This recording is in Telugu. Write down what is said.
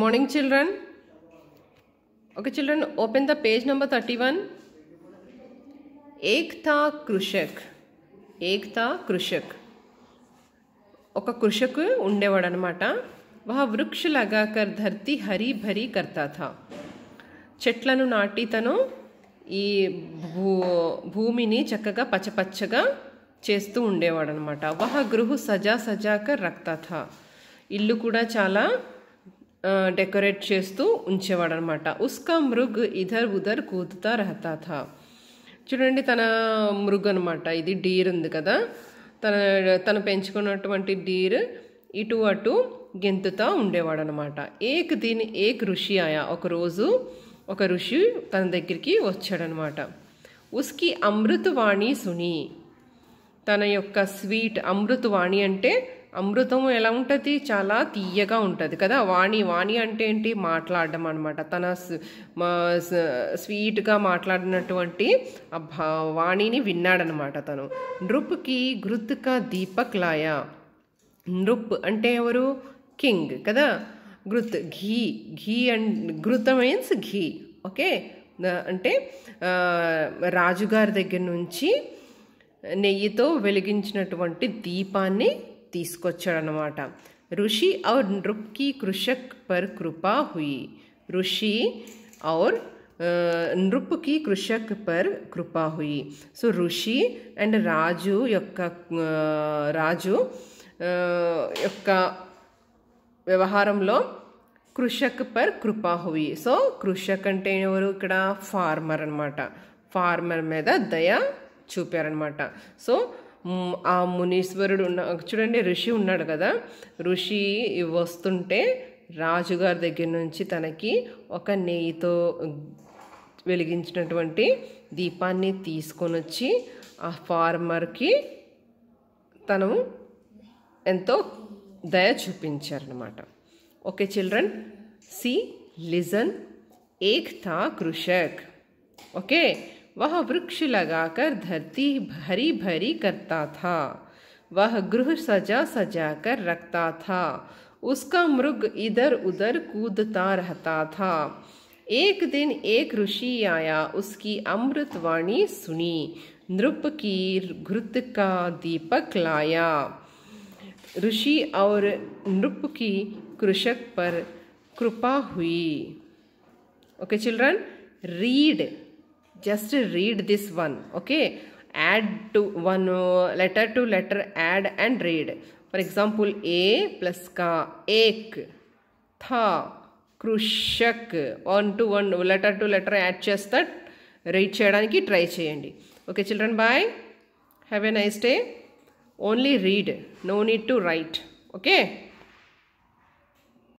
మార్నింగ్ చిల్డ్రన్ ఒక children open the page number thirty one ఏక్తా కృషక్ ఏక్తా కృషక్ ఒక కృషకు అనమాట వహ వృక్ష లగాకర్ ధర్తి హరి భరి కర్తాథ చెట్లను నాటి తను ఈ భూ భూమిని చక్కగా పచ్చపచ్చగా చేస్తూ ఉండేవాడు అనమాట వహ గృహ సజా సజాకర్ రక్తా ఇల్లు కూడా చాలా డెకరేట్ చేస్తూ ఉంచేవాడు అనమాట ఉస్కా మృగ్ ఇధర్ ఉధర్ కూతుతా రహతా థా చూడండి తన మృగ్ అనమాట ఇది డీర్ ఉంది కదా తన తను పెంచుకున్నటువంటి డీర్ ఇటు అటు గెంతుతా ఉండేవాడు అనమాట ఏక్ దీని ఏక్ ఋషి ఆయా ఒకరోజు ఒక ఋషి తన దగ్గరికి వచ్చాడనమాట ఉస్కి అమృతవాణి సుని తన యొక్క స్వీట్ అమృతవాణి అంటే అమృతం ఎలా ఉంటుంది చాలా తీయగా ఉంటుంది కదా వాణి వాణి అంటే ఏంటి మాట్లాడడం అనమాట తన స్వీట్గా మాట్లాడినటువంటి వాణిని విన్నాడనమాట తను నృప్కి గృత్క దీపక్ లాయ నృప్ అంటే ఎవరు కింగ్ కదా గృత్ ఘీ ఘీ అండ్ గృత మీన్స్ ఘీ ఓకే అంటే రాజుగారి దగ్గర నుంచి నెయ్యితో వెలిగించినటువంటి దీపాన్ని తీసుకొచ్చాడు అనమాట ఋషి ఔర్ నృప్కి కృషక్ పర్ కృపా హుయి ఋషి ఔర్ నృప్కి కృషక్ పర్ కృపా హుయి సో ఋషి అండ్ రాజు యొక్క రాజు యొక్క వ్యవహారంలో కృషక్ పర్ కృపా హుయి సో కృషక్ అంటే ఎవరు ఇక్కడ ఫార్మర్ అనమాట ఫార్మర్ మీద దయ చూపారనమాట సో ఆ మునీశ్వరుడు ఉన్న చూడండి ఋషి ఉన్నాడు కదా ఋషి వస్తుంటే రాజుగారి దగ్గర నుంచి తనకి ఒక నెయ్యితో వెలిగించినటువంటి దీపాన్ని తీసుకొని వచ్చి ఆ ఫార్మర్కి తను ఎంతో దయ చూపించారనమాట ఓకే చిల్డ్రన్ సి లిజన్ ఏక్ థా కృషక్ ఓకే वह वृक्ष लगाकर धरती भरी भरी करता था वह गृह सजा सजा कर रखता था उसका मृग इधर उधर कूदता रहता था एक दिन एक ऋषि आया उसकी अमृतवाणी सुनी नृप की घृत का दीपक लाया ऋषि और नृप की कृषक पर कृपा हुई okay children read just read this one okay add to one uh, letter to letter add and read for example a plus ka ek tha krushak one to one letter to letter add that read cheyadaniki try and cheyandi okay children bye have a nice day only read no need to write okay